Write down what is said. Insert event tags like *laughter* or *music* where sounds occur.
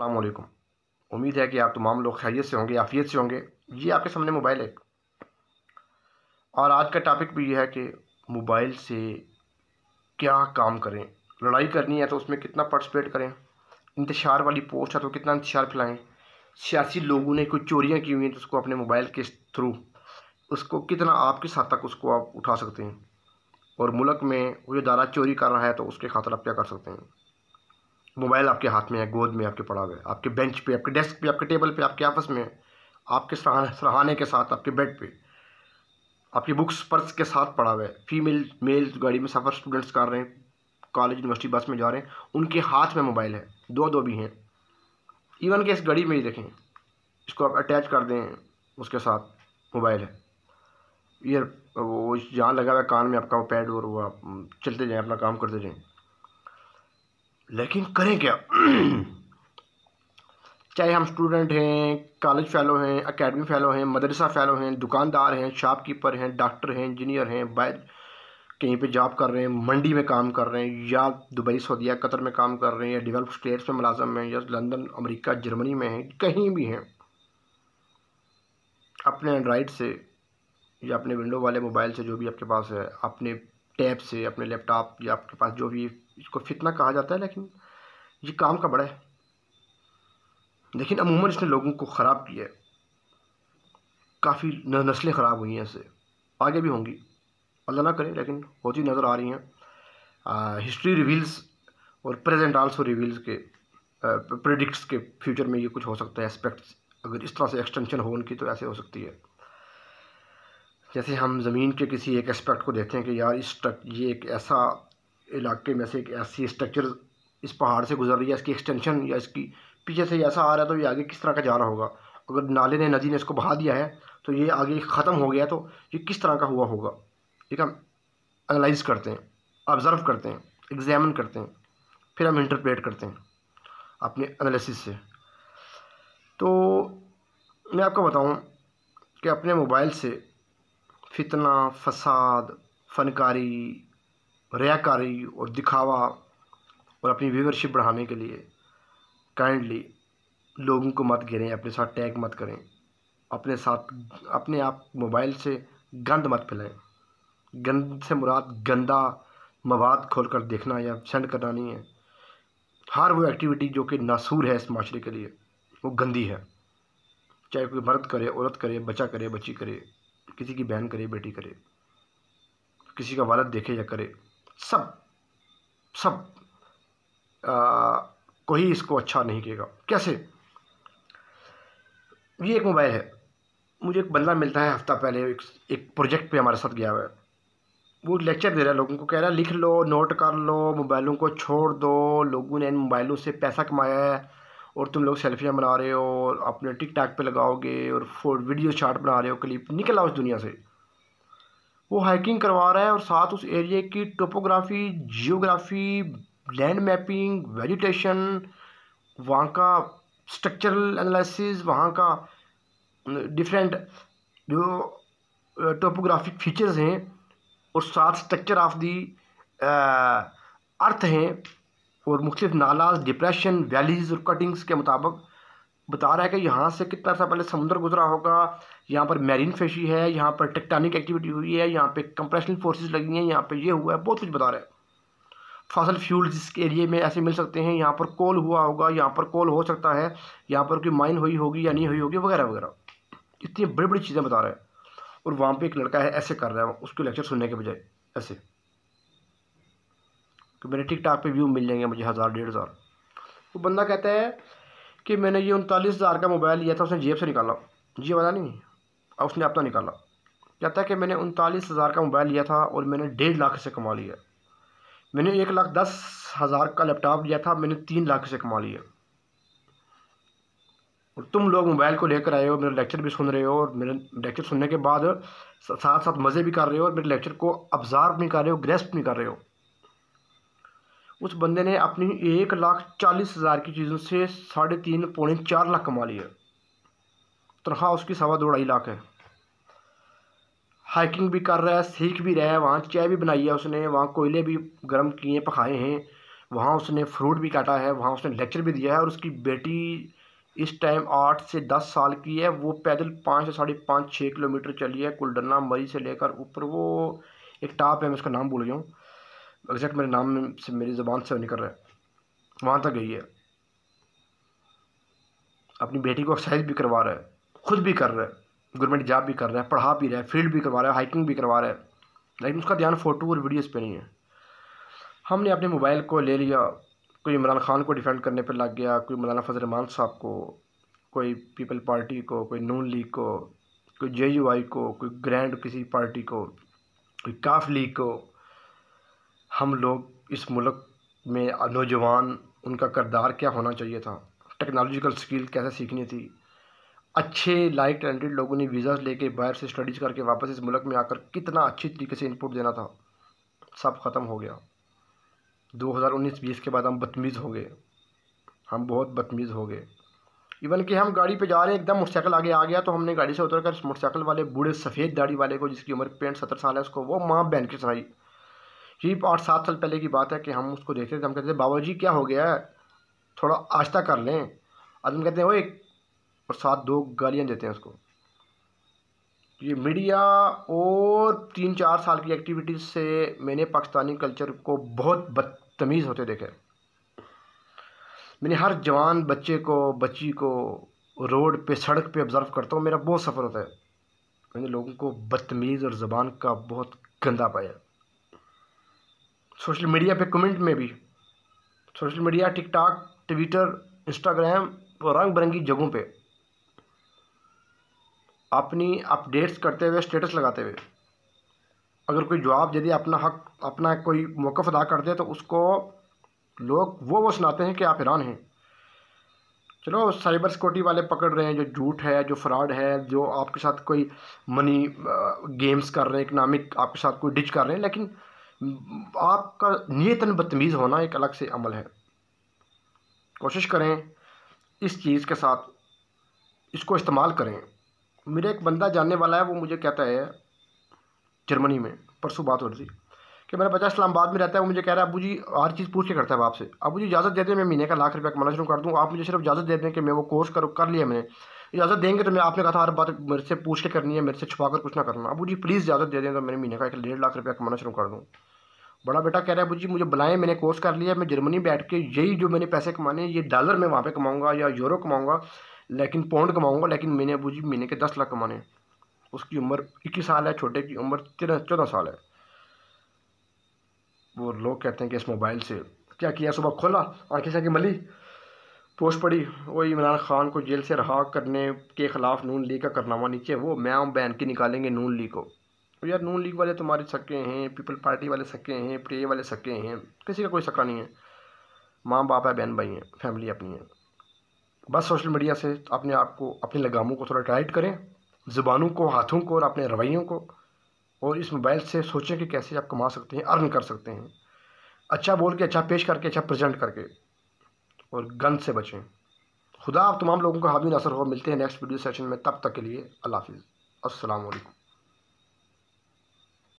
अल्लाम उम्मीद है कि आप तमाम लोग खैरियत से होंगे आफियत से होंगे ये आपके सामने मोबाइल है और आज का टॉपिक भी यह है कि मोबाइल से क्या काम करें लड़ाई करनी है तो उसमें कितना पार्टिसपेट करें इंतशार वाली पोस्ट है तो कितना इंतशार फैलाएँ सियासी लोगों ने कोई चोरियाँ की हुई हैं तो उसको अपने मोबाइल के थ्रू उसको कितना आपके साथ तक उसको आप उठा सकते हैं और मुल्क में कोई दारा चोरी कर रहा है तो उसके खातर आप क्या कर सकते हैं मोबाइल आपके हाथ में है गोद में आपके पड़ा हुआ है आपके बेंच पे आपके डेस्क पे आपके टेबल पे आपके आपस में आपके सराहाने के साथ आपके बेड पे आपकी बुक्स पर्स के साथ पड़ा हुआ है फीमेल मेल गाड़ी में सफ़र स्टूडेंट्स कर रहे हैं कॉलेज यूनिवर्सिटी बस में जा रहे हैं उनके हाथ में मोबाइल है दो दो भी हैं इवन के इस गाड़ी में ही देखें इसको आप अटैच कर दें उसके साथ मोबाइल है ईयर वो जहाँ लगा हुआ है कान में आपका वो पैड और वो आप चलते जाएँ अपना काम करते जाएँ लेकिन करें क्या *clears throat* चाहे हम स्टूडेंट हैं कॉलेज फैलो हैं अकेडमी फैलो हैं मदरसा फैलो हैं दुकानदार हैं शॉपकीपर हैं डॉक्टर हैं इंजीनियर हैं बाय कहीं पे जॉब कर रहे हैं मंडी में काम कर रहे हैं या दुबई सऊदीया कतर में काम कर रहे हैं या डेवलप स्टेट्स में मुलाजम हैं या लंदन अमेरिका जर्मनी में हैं कहीं भी हैं अपने एंड्राइड से या अपने विंडो वाले मोबाइल से जो भी आपके पास है अपने टैब से अपने लैपटॉप या आपके पास जो भी इसको फितना कहा जाता है लेकिन ये काम का बड़ा है लेकिन अमूमन इसने लोगों को ख़राब किया है काफ़ी नस्लें ख़राब हुई हैं इससे आगे भी होंगी अल्लाह ना करें लेकिन होती नज़र आ रही हैं हिस्ट्री रिवील्स और प्रेजेंट आल्सो रिवील्स के प्रडिक्ट के फ्यूचर में ये कुछ हो सकता है एस्पेक्ट्स अगर इस तरह से एक्सटेंशन हो उनकी तो ऐसे हो सकती है जैसे हम ज़मीन के किसी एक एस्पेक्ट को देखते हैं कि यार इस ये एक ऐसा इलाके में से एक ऐसी स्ट्रक्चर इस पहाड़ से गुजर रही है इसकी एक्सटेंशन या इसकी पीछे से ऐसा आ रहा है तो ये आगे किस तरह का जा रहा होगा अगर नाले ने नदी ने इसको बहा दिया है तो ये आगे ख़त्म हो गया तो ये किस तरह का हुआ होगा ठीक हम एनालाइज करते हैं ऑब्ज़र्व करते हैं एग्जामिन करते हैं फिर हम इंटरप्रेट करते हैं अपने एनालिसिस से तो मैं आपको बताऊं कि अपने मोबाइल से फितना फसाद फनकारी रयाकारी और दिखावा और अपनी व्यूवरशिप बढ़ाने के लिए काइंडली लोगों को मत गिरें अपने साथ टैग मत करें अपने साथ अपने आप मोबाइल से गंद मत फैलाएं गंद से मुराद गंदा मवाद खोल कर देखना या सेंड करना नहीं है हर वो एक्टिविटी जो कि नासूर है इस माशरे के लिए वो गंदी है चाहे कोई मर्द करे औरत करे बच्चा करे बच्ची करे किसी की बहन करे बेटी करे किसी का वालद देखे या करे सब सब कोई इसको अच्छा नहीं कहेगा कैसे ये एक मोबाइल है मुझे एक बंदा मिलता है हफ्ता पहले एक, एक प्रोजेक्ट पे हमारे साथ गया हुआ है वो लेक्चर दे रहा है लोगों को कह रहा है लिख लो नोट कर लो मोबाइलों को छोड़ दो लोगों ने इन मोबाइलों से पैसा कमाया है और तुम लोग सेल्फियाँ बना रहे हो और अपने टिक टाक पे लगाओगे और फोर वीडियो शार्ट बना रहे हो क्लिप निकल आओ उस दुनिया से वो हाइकिंग करवा रहा है और साथ उस एरिए की topography geography land mapping vegetation वहाँ का स्ट्रक्चरल एनालिसिस वहाँ का डिफरेंट जो टोपोग्राफिक फीचर्स हैं और साथ स्ट्रक्चर ऑफ दी अर्थ हैं और मुख्तफ नालाज डिप्रेशन वैलीज और कटिंग्स के मुताबिक बता रहा है कि यहाँ से कितना अर्सा पहले समुद्र गुजरा होगा यहाँ पर मैरीन फेशी है यहाँ पर टेक्टानिक एक्टिविटी हुई है यहाँ पे कंप्रेशनल फोर्सेस लगी हैं यहाँ पे ये हुआ है बहुत कुछ बता रहा है फसल फ्यूल्स जिस एरिए में ऐसे मिल सकते हैं यहाँ पर कोल हुआ होगा यहाँ पर कोल हो सकता है यहाँ पर कोई माइन हुई होगी या नहीं हुई होगी वगैरह वगैरह इतनी बड़ी बड़ी चीज़ें बता रहे हैं और वहाँ पर एक लड़का है ऐसे कर रहा है उसको लेक्चर सुनने के बजाय ऐसे कि मेरे टिकटॉक पे व्यू मिल जाएंगे मुझे हज़ार डेढ़ हज़ार वो बंदा कहता है कि मैंने ये उनतालीस हज़ार का मोबाइल लिया था उसने जेब से निकाला जी वाला नहीं और उसने अपना निकाला कहता है कि मैंने उनतालीस हज़ार का मोबाइल लिया था और मैंने डेढ़ लाख से कमा लिया मैंने एक लाख दस हज़ार का लैपटॉप लिया था मैंने तीन लाख से कमा लिया और तुम लोग मोबाइल को लेकर आए हो मेरे लेक्चर भी सुन रहे हो और मेरे लेक्चर सुनने के बाद साथ साथ मज़े भी कर रहे हो और मेरे लेक्चर को अब्ज़ार्व नहीं कर रहे हो ग्रेस्प नहीं कर रहे हो उस बंदे ने अपनी एक लाख चालीस हज़ार की चीज़ों से साढ़े तीन पौने चार लाख कमा लिया तनख्वाह उसकी सवा दो ढाई लाख है हाइकिंग भी कर रहा है सीख भी रहा है वहाँ चाय भी बनाई है उसने वहाँ कोयले भी गर्म किए पकाए हैं वहाँ उसने फ्रूट भी काटा है वहाँ उसने लेक्चर भी दिया है और उसकी बेटी इस टाइम आठ से दस साल की है वो पैदल पाँच से साढ़े पाँच छः किलोमीटर चली है कुलडरना मरी से लेकर ऊपर वो एक टाप है मैं उसका नाम भूल गया हूँ एग्जैक्ट मेरे नाम में से मेरी ज़बान से निकल रहा है वहाँ तक गई है अपनी बेटी को एक्सरसाइज भी करवा रहा है खुद भी कर रहा है गवर्नमेंट जॉब भी कर रहा है पढ़ा भी रहा है फील्ड भी करवा रहा है हाइकिंग भी करवा रहा है लेकिन उसका ध्यान फ़ोटो और वीडियोज़ पर नहीं है हमने अपने मोबाइल को ले लिया कोई इमरान खान को डिफेंड करने पर लग गया कोई मौलाना फजल रहमान साहब को कोई पीपल पार्टी को कोई नून लीग को कोई जे यू आई को कोई ग्रैंड किसी पार्टी को कोई काफ लीग को हम लोग इस मुल्क में नौजवान उनका करदार क्या होना चाहिए था टेक्नोलॉजिकल स्किल कैसे सीखनी थी अच्छे लाइक टैलेंटेड लोगों ने वीज़ा लेके बाहर से स्टडीज़ करके वापस इस मुल्क में आकर कितना अच्छी तरीके से इनपुट देना था सब ख़त्म हो गया 2019-20 के बाद हम बदतमीज़ हो गए हम बहुत बदतमीज़ हो गए इवन कि हम गाड़ी पे जा रहे हैं एकदम मोटरसाइकिल आगे आ गया तो हमने गाड़ी से उतर कर मोटरसाइकिल वाले बूढ़े सफ़ेद दाढ़ी वाले को जिसकी उम्र पेंट सत्तर साल है उसको वो माँ बहन के सुनाई करीब आठ सात साल पहले की बात है कि हम उसको देखते थे हम कहते थे बाबा जी क्या हो गया है थोड़ा आस्था कर लें आदम कहते हैं वो एक और साथ दो गालियाँ देते हैं उसको ये मीडिया और तीन चार साल की एक्टिविटीज़ से मैंने पाकिस्तानी कल्चर को बहुत बदतमीज़ होते देखे मैंने हर जवान बच्चे को बच्ची को रोड पे सड़क पे ऑब्ज़र्व करता हूँ मेरा बहुत सफ़र होता है मैंने लोगों को बदतमीज़ और ज़बान का बहुत गंदा पाया सोशल मीडिया पे कमेंट में भी social media TikTok Twitter Instagram और रंग बिरंगी जगहों पे अपनी अपडेट्स करते हुए स्टेटस लगाते हुए अगर कोई जवाब यदि अपना हक अपना कोई मौक़ अदा करते हैं तो उसको लोग वो वो सुनाते हैं कि आप हैरान हैं चलो साइबर सिक्योरिटी वाले पकड़ रहे हैं जो झूठ है जो फ्रॉड है जो आपके साथ कोई मनी गेम्स कर रहे हैं इकनॉमिक आपके साथ कोई डिच कर रहे हैं लेकिन आपका नियतन बदतमीज़ होना एक अलग से अमल है कोशिश करें इस चीज़ के साथ इसको इस्तेमाल करें मेरा एक बंदा जानने वाला है वो मुझे कहता है जर्मनी में परसों बात हो रही कि मेरा बच्चा इस्लामाबाद में रहता है वो मुझे कह रहा है अबू जी हर चीज़ पूछ के करता है आपसे अबू जी इजाज़त दे दें मैं महीने का लाख रुपया कमाना शुरू कर दूँ आप मुझे सिर्फ इजाज़त दे दें कि मैं वो कोर्स कर कर लिया मैंने इजाज़त देंगे तो मैं आपने कहा था हर बात मेरे से पूछ के करनी है मेरे से छुपा कर कुछ ना करना अबू जी प्लीज़ इजाज़त दे दें तो मैंने महीने का एक डेढ़ लाख रुपया कमाना शुरू कर दूँ बड़ा बेटा कह रहा है अबू जी मुझे बुलाएं मैंने कोर्स कर लिया मैं जर्मनी बैठ के यही जो मैंने पैसे कमाने ये डॉलर मैं वहाँ पर कमाऊँगा या यूरो कमाऊँगा लेकिन पाउंड कमाऊँगा लेकिन मैंने अबू जी महीने के दस लाख कमाने उसकी उम्र इक्कीस साल है छोटे की उम्र तेरह चौदह साल है वो लोग कहते हैं कि इस मोबाइल से क्या किया सुबह खोला आँखें से मली पोस्ट पड़ी वही इमरान खान को जेल से रहा करने के खिलाफ नून लीग का करनामा नीचे वो मैम बैन की निकालेंगे नून लीग को तो यार नून लीग वाले तुम्हारे सके हैं पीपल पार्टी वाले सके हैं प्रे वाले सके हैं किसी का कोई सका नहीं है माँ बाप है बहन भाई हैं फैमिली अपनी है बस सोशल मीडिया से अपने आप को अपने लगामों को थोड़ा टाइट करें ज़ुबानों को हाथों को और अपने रवैयों को और इस मोबाइल से सोचें कि कैसे आप कमा सकते हैं अर्न कर सकते हैं अच्छा बोल के अच्छा पेश करके अच्छा प्रजेंट करके और गंद से बचें खुदा आप तमाम लोगों का हामिन असर हो मिलते हैं नेक्स्ट वीडियो सेशन में तब तक के लिए अल्लाह हाफिज़ असलकम